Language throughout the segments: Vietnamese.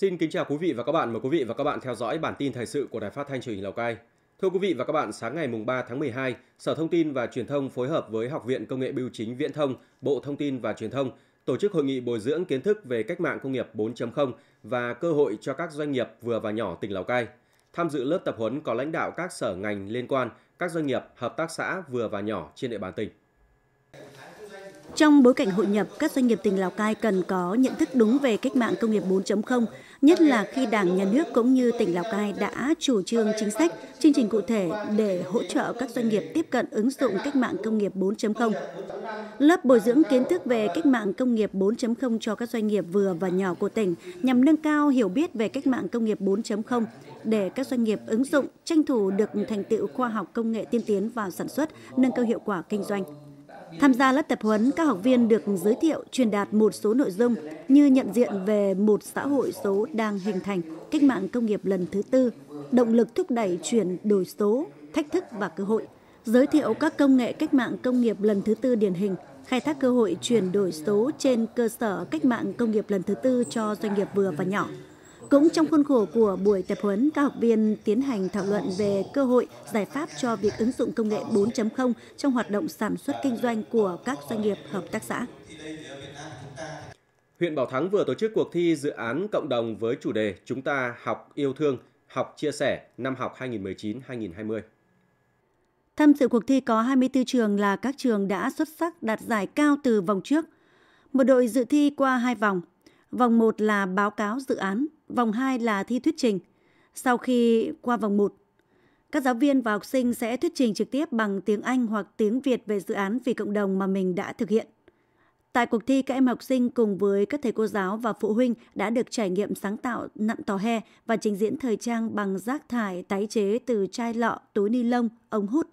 Xin kính chào quý vị và các bạn. Mời quý vị và các bạn theo dõi bản tin thời sự của Đài Phát thanh Truyền hình Lào Cai. Thưa quý vị và các bạn, sáng ngày mùng 3 tháng 12, Sở Thông tin và Truyền thông phối hợp với Học viện Công nghệ Bưu chính Viễn thông, Bộ Thông tin và Truyền thông tổ chức hội nghị bồi dưỡng kiến thức về cách mạng công nghiệp 4.0 và cơ hội cho các doanh nghiệp vừa và nhỏ tỉnh Lào Cai. Tham dự lớp tập huấn có lãnh đạo các sở ngành liên quan, các doanh nghiệp, hợp tác xã vừa và nhỏ trên địa bàn tỉnh. Trong bối cảnh hội nhập, các doanh nghiệp tỉnh Lào Cai cần có nhận thức đúng về cách mạng công nghiệp 4.0, nhất là khi Đảng, Nhà nước cũng như tỉnh Lào Cai đã chủ trương chính sách, chương trình cụ thể để hỗ trợ các doanh nghiệp tiếp cận ứng dụng cách mạng công nghiệp 4.0. Lớp bồi dưỡng kiến thức về cách mạng công nghiệp 4.0 cho các doanh nghiệp vừa và nhỏ của tỉnh nhằm nâng cao hiểu biết về cách mạng công nghiệp 4.0 để các doanh nghiệp ứng dụng, tranh thủ được thành tựu khoa học công nghệ tiên tiến vào sản xuất, nâng cao hiệu quả kinh doanh. Tham gia lớp tập huấn, các học viên được giới thiệu truyền đạt một số nội dung như nhận diện về một xã hội số đang hình thành, cách mạng công nghiệp lần thứ tư, động lực thúc đẩy chuyển đổi số, thách thức và cơ hội, giới thiệu các công nghệ cách mạng công nghiệp lần thứ tư điển hình, khai thác cơ hội chuyển đổi số trên cơ sở cách mạng công nghiệp lần thứ tư cho doanh nghiệp vừa và nhỏ. Cũng trong khuôn khổ của buổi tập huấn, các học viên tiến hành thảo luận về cơ hội, giải pháp cho việc ứng dụng công nghệ 4.0 trong hoạt động sản xuất kinh doanh của các doanh nghiệp hợp tác xã. Huyện Bảo Thắng vừa tổ chức cuộc thi dự án cộng đồng với chủ đề Chúng ta học yêu thương, học chia sẻ năm học 2019-2020. Tham dự cuộc thi có 24 trường là các trường đã xuất sắc đạt giải cao từ vòng trước. Một đội dự thi qua hai vòng. Vòng 1 là báo cáo dự án, vòng 2 là thi thuyết trình. Sau khi qua vòng 1, các giáo viên và học sinh sẽ thuyết trình trực tiếp bằng tiếng Anh hoặc tiếng Việt về dự án vì cộng đồng mà mình đã thực hiện. Tại cuộc thi, các em học sinh cùng với các thầy cô giáo và phụ huynh đã được trải nghiệm sáng tạo nặn tò he và trình diễn thời trang bằng rác thải tái chế từ chai lọ, túi ni lông, ống hút.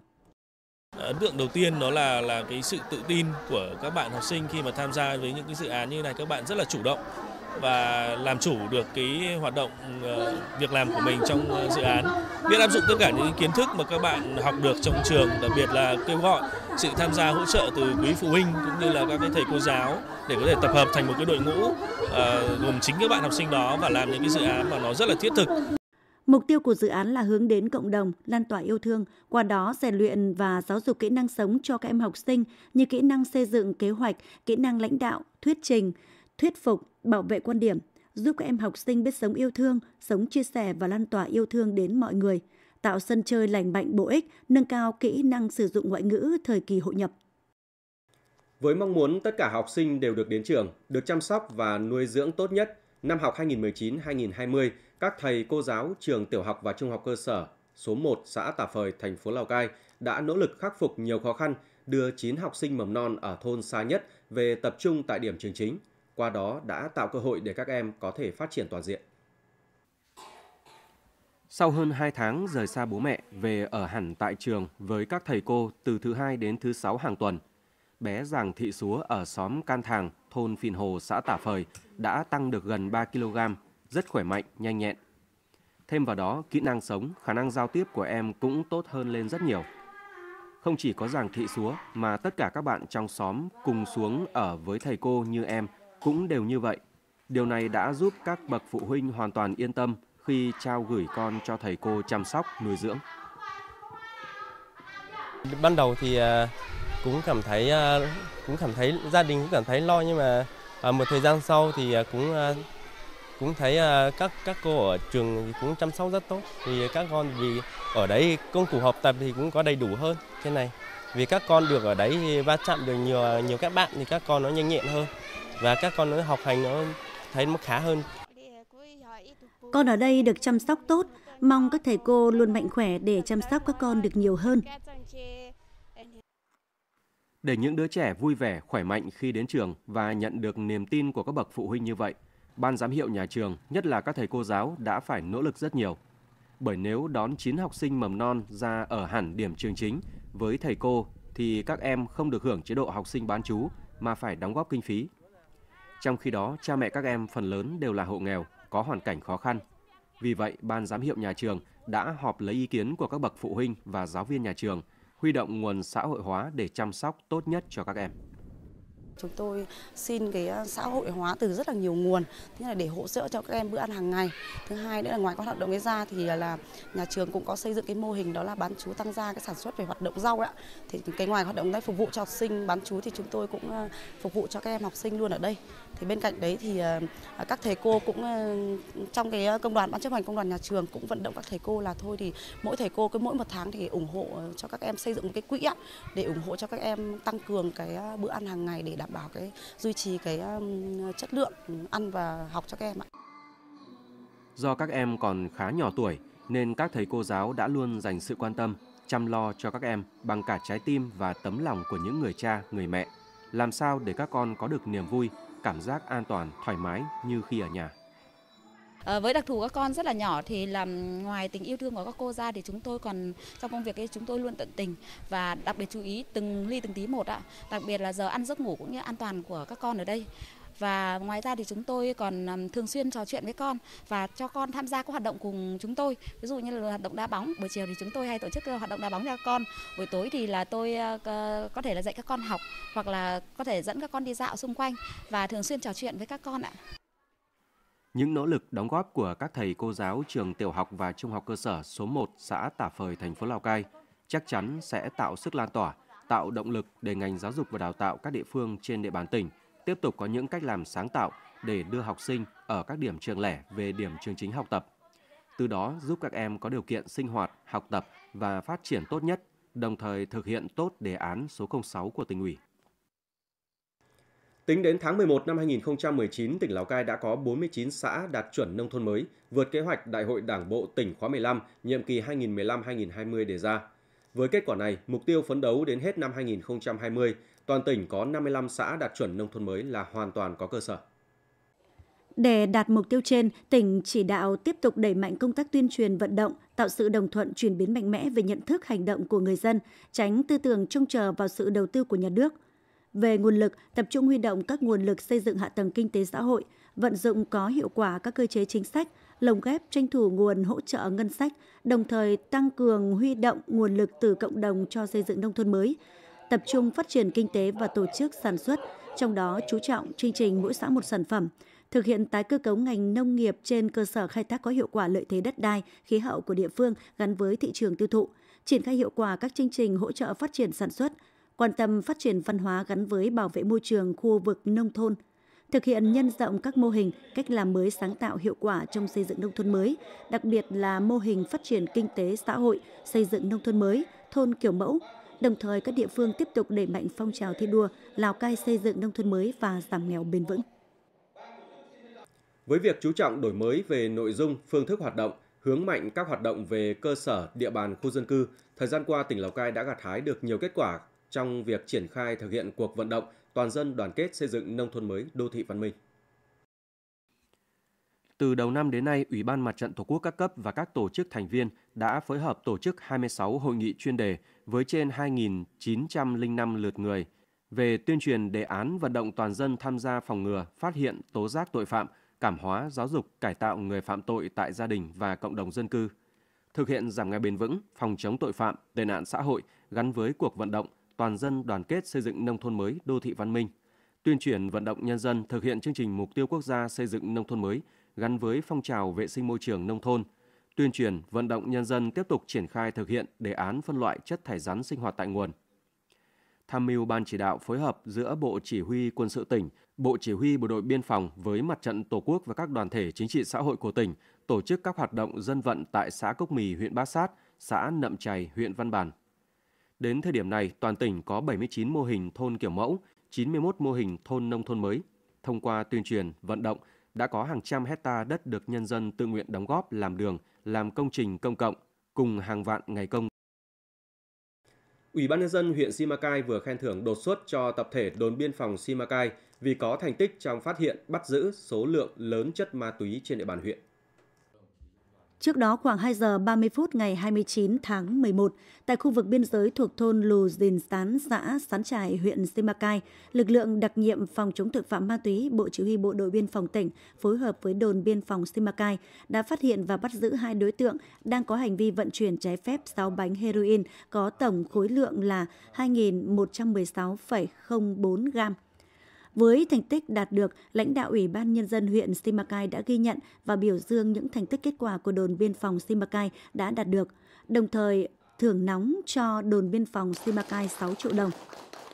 Ờ, ấn tượng đầu tiên đó là là cái sự tự tin của các bạn học sinh khi mà tham gia với những cái dự án như này các bạn rất là chủ động và làm chủ được cái hoạt động ờ, việc làm của mình trong ờ, dự án biết áp dụng tất cả những kiến thức mà các bạn học được trong trường đặc biệt là kêu gọi sự tham gia hỗ trợ từ quý phụ huynh cũng như là các cái thầy cô giáo để có thể tập hợp thành một cái đội ngũ ờ, gồm chính các bạn học sinh đó và làm những cái dự án mà nó rất là thiết thực Mục tiêu của dự án là hướng đến cộng đồng, lan tỏa yêu thương, qua đó rèn luyện và giáo dục kỹ năng sống cho các em học sinh như kỹ năng xây dựng kế hoạch, kỹ năng lãnh đạo, thuyết trình, thuyết phục, bảo vệ quan điểm, giúp các em học sinh biết sống yêu thương, sống chia sẻ và lan tỏa yêu thương đến mọi người, tạo sân chơi lành mạnh bổ ích, nâng cao kỹ năng sử dụng ngoại ngữ thời kỳ hội nhập. Với mong muốn tất cả học sinh đều được đến trường, được chăm sóc và nuôi dưỡng tốt nhất, năm học 2019-2020, các thầy cô giáo trường tiểu học và trung học cơ sở số 1 xã tả Phời, thành phố Lào Cai đã nỗ lực khắc phục nhiều khó khăn, đưa 9 học sinh mầm non ở thôn xa nhất về tập trung tại điểm trường chính qua đó đã tạo cơ hội để các em có thể phát triển toàn diện. Sau hơn 2 tháng rời xa bố mẹ, về ở hẳn tại trường với các thầy cô từ thứ hai đến thứ sáu hàng tuần, bé Giàng Thị Súa ở xóm Can Thàng, thôn Phìn Hồ, xã Tả Phời đã tăng được gần 3 kg, rất khỏe mạnh, nhanh nhẹn. Thêm vào đó, kỹ năng sống, khả năng giao tiếp của em cũng tốt hơn lên rất nhiều. Không chỉ có Giàng Thị Súa mà tất cả các bạn trong xóm cùng xuống ở với thầy cô như em – cũng đều như vậy. Điều này đã giúp các bậc phụ huynh hoàn toàn yên tâm khi trao gửi con cho thầy cô chăm sóc, nuôi dưỡng. Ban đầu thì à, cũng cảm thấy à, cũng cảm thấy gia đình cũng cảm thấy lo nhưng mà à, một thời gian sau thì cũng cũng thấy các các cô ở trường thì cũng chăm sóc rất tốt vì các con vì ở đấy công cụ học tập thì cũng có đầy đủ hơn trên này vì các con được ở đấy thì va chạm được nhiều nhiều các bạn thì các con nó nhanh nhẹn hơn và các con nó học hành nó thấy nó khá hơn. Con ở đây được chăm sóc tốt, mong các thầy cô luôn mạnh khỏe để chăm sóc các con được nhiều hơn. Để những đứa trẻ vui vẻ, khỏe mạnh khi đến trường và nhận được niềm tin của các bậc phụ huynh như vậy, ban giám hiệu nhà trường, nhất là các thầy cô giáo đã phải nỗ lực rất nhiều. Bởi nếu đón 9 học sinh mầm non ra ở hẳn điểm trường chính với thầy cô thì các em không được hưởng chế độ học sinh bán chú mà phải đóng góp kinh phí. Trong khi đó, cha mẹ các em phần lớn đều là hộ nghèo, có hoàn cảnh khó khăn. Vì vậy, ban giám hiệu nhà trường đã họp lấy ý kiến của các bậc phụ huynh và giáo viên nhà trường, huy động nguồn xã hội hóa để chăm sóc tốt nhất cho các em. Chúng tôi xin cái à, xã hội hóa từ rất là nhiều nguồn, thứ nhất là để hỗ trợ cho các em bữa ăn hàng ngày. Thứ hai nữa là ngoài các hoạt động ấy ra thì à, là nhà trường cũng có xây dựng cái mô hình đó là bán chú tăng gia cái sản xuất về hoạt động rau ạ. Thì cái ngoài hoạt động đấy phục vụ cho học sinh bán chú thì chúng tôi cũng à, phục vụ cho các em học sinh luôn ở đây. Thì bên cạnh đấy thì các thầy cô cũng trong cái công đoàn ban chấp hành công đoàn nhà trường cũng vận động các thầy cô là thôi thì mỗi thầy cô cứ mỗi một tháng thì ủng hộ ờ, cho các em xây dựng một cái quỹ để ủng hộ cho các em tăng cường cái bữa ăn hàng ngày để đảm đảm bảo cái duy trì cái chất lượng ăn và học cho các em ạ. Do các em còn khá nhỏ tuổi nên các thầy cô giáo đã luôn dành sự quan tâm, chăm lo cho các em bằng cả trái tim và tấm lòng của những người cha, người mẹ. Làm sao để các con có được niềm vui, cảm giác an toàn, thoải mái như khi ở nhà. À, với đặc thù các con rất là nhỏ thì làm ngoài tình yêu thương của các cô ra thì chúng tôi còn trong công việc ấy chúng tôi luôn tận tình và đặc biệt chú ý từng ly từng tí một ạ. Đặc biệt là giờ ăn giấc ngủ cũng như an toàn của các con ở đây. Và ngoài ra thì chúng tôi còn thường xuyên trò chuyện với con và cho con tham gia các hoạt động cùng chúng tôi. Ví dụ như là hoạt động đá bóng, buổi chiều thì chúng tôi hay tổ chức ờ, hoạt động đá bóng cho con. Buổi tối thì là tôi ờ, có thể là dạy các con học hoặc là có thể dẫn các con đi dạo xung quanh và thường xuyên trò chuyện với các con ạ những nỗ lực đóng góp của các thầy cô giáo trường tiểu học và trung học cơ sở số 1 xã Tả Phời, thành phố Lào Cai chắc chắn sẽ tạo sức lan tỏa, tạo động lực để ngành giáo dục và đào tạo các địa phương trên địa bàn tỉnh tiếp tục có những cách làm sáng tạo để đưa học sinh ở các điểm trường lẻ về điểm trường chính học tập. Từ đó giúp các em có điều kiện sinh hoạt, học tập và phát triển tốt nhất, đồng thời thực hiện tốt đề án số 06 của tỉnh ủy. Tính đến tháng 11 năm 2019, tỉnh Lào Cai đã có 49 xã đạt chuẩn nông thôn mới, vượt kế hoạch Đại hội Đảng bộ tỉnh khóa 15, nhiệm kỳ 2015-2020 đề ra. Với kết quả này, mục tiêu phấn đấu đến hết năm 2020, toàn tỉnh có 55 xã đạt chuẩn nông thôn mới là hoàn toàn có cơ sở. Để đạt mục tiêu trên, tỉnh chỉ đạo tiếp tục đẩy mạnh công tác tuyên truyền vận động, tạo sự đồng thuận chuyển biến mạnh mẽ về nhận thức hành động của người dân, tránh tư tưởng trông chờ vào sự đầu tư của nhà nước – về nguồn lực, tập trung huy động các nguồn lực xây dựng hạ tầng kinh tế xã hội, vận dụng có hiệu quả các cơ chế chính sách, lồng ghép tranh thủ nguồn hỗ trợ ngân sách, đồng thời tăng cường huy động nguồn lực từ cộng đồng cho xây dựng nông thôn mới, tập trung phát triển kinh tế và tổ chức sản xuất, trong đó chú trọng chương trình mỗi xã một sản phẩm, thực hiện tái cơ cấu ngành nông nghiệp trên cơ sở khai thác có hiệu quả lợi thế đất đai, khí hậu của địa phương gắn với thị trường tiêu thụ, triển khai hiệu quả các chương trình hỗ trợ phát triển sản xuất, quan tâm phát triển văn hóa gắn với bảo vệ môi trường khu vực nông thôn, thực hiện nhân rộng các mô hình, cách làm mới sáng tạo hiệu quả trong xây dựng nông thôn mới, đặc biệt là mô hình phát triển kinh tế xã hội, xây dựng nông thôn mới, thôn kiểu mẫu. Đồng thời các địa phương tiếp tục đẩy mạnh phong trào thi đua Lào Cai xây dựng nông thôn mới và giảm nghèo bền vững. Với việc chú trọng đổi mới về nội dung, phương thức hoạt động, hướng mạnh các hoạt động về cơ sở, địa bàn khu dân cư, thời gian qua tỉnh Lào Cai đã gặt hái được nhiều kết quả trong việc triển khai thực hiện cuộc vận động toàn dân đoàn kết xây dựng nông thôn mới đô thị văn minh. Từ đầu năm đến nay, Ủy ban Mặt trận Tổ quốc các cấp và các tổ chức thành viên đã phối hợp tổ chức 26 hội nghị chuyên đề với trên 2.905 lượt người về tuyên truyền đề án vận động toàn dân tham gia phòng ngừa, phát hiện, tố giác tội phạm, cảm hóa, giáo dục, cải tạo người phạm tội tại gia đình và cộng đồng dân cư, thực hiện giảm nghèo bền vững, phòng chống tội phạm, tệ nạn xã hội gắn với cuộc vận động, toàn dân đoàn kết xây dựng nông thôn mới, đô thị văn minh, tuyên truyền vận động nhân dân thực hiện chương trình mục tiêu quốc gia xây dựng nông thôn mới gắn với phong trào vệ sinh môi trường nông thôn, tuyên truyền vận động nhân dân tiếp tục triển khai thực hiện đề án phân loại chất thải rắn sinh hoạt tại nguồn. Tham mưu ban chỉ đạo phối hợp giữa Bộ Chỉ huy Quân sự tỉnh, Bộ Chỉ huy Bộ đội Biên phòng với Mặt trận Tổ quốc và các đoàn thể chính trị xã hội của tỉnh tổ chức các hoạt động dân vận tại xã Cốc Mì, huyện Bát Sát, xã Nậm Chày, huyện Văn Bàn. Đến thời điểm này, toàn tỉnh có 79 mô hình thôn kiểu mẫu, 91 mô hình thôn nông thôn mới. Thông qua tuyên truyền, vận động, đã có hàng trăm hecta đất được nhân dân tự nguyện đóng góp làm đường, làm công trình công cộng, cùng hàng vạn ngày công. Ủy ban nhân dân huyện Simacai vừa khen thưởng đột xuất cho tập thể đồn biên phòng Simacai vì có thành tích trong phát hiện, bắt giữ số lượng lớn chất ma túy trên địa bàn huyện. Trước đó khoảng 2 giờ 30 phút ngày 29 tháng 11, tại khu vực biên giới thuộc thôn Lù Dìn Sán, xã Sán Trải, huyện Simacai, lực lượng đặc nhiệm phòng chống tội phạm ma túy, Bộ Chỉ huy Bộ đội Biên phòng tỉnh phối hợp với đồn biên phòng Simacai đã phát hiện và bắt giữ hai đối tượng đang có hành vi vận chuyển trái phép 6 bánh heroin có tổng khối lượng là 2.116,04 gram. Với thành tích đạt được, lãnh đạo Ủy ban Nhân dân huyện Simacai đã ghi nhận và biểu dương những thành tích kết quả của đồn biên phòng Simacai đã đạt được, đồng thời thưởng nóng cho đồn biên phòng Simacai 6 triệu đồng.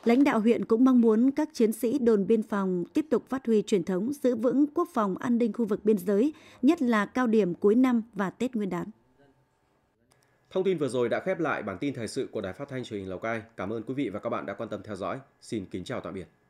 Lãnh đạo huyện cũng mong muốn các chiến sĩ đồn biên phòng tiếp tục phát huy truyền thống giữ vững quốc phòng an ninh khu vực biên giới, nhất là cao điểm cuối năm và Tết Nguyên đán. Thông tin vừa rồi đã khép lại bản tin thời sự của Đài Phát thanh Truyền hình Lào Cai. Cảm ơn quý vị và các bạn đã quan tâm theo dõi. Xin kính chào tạm biệt.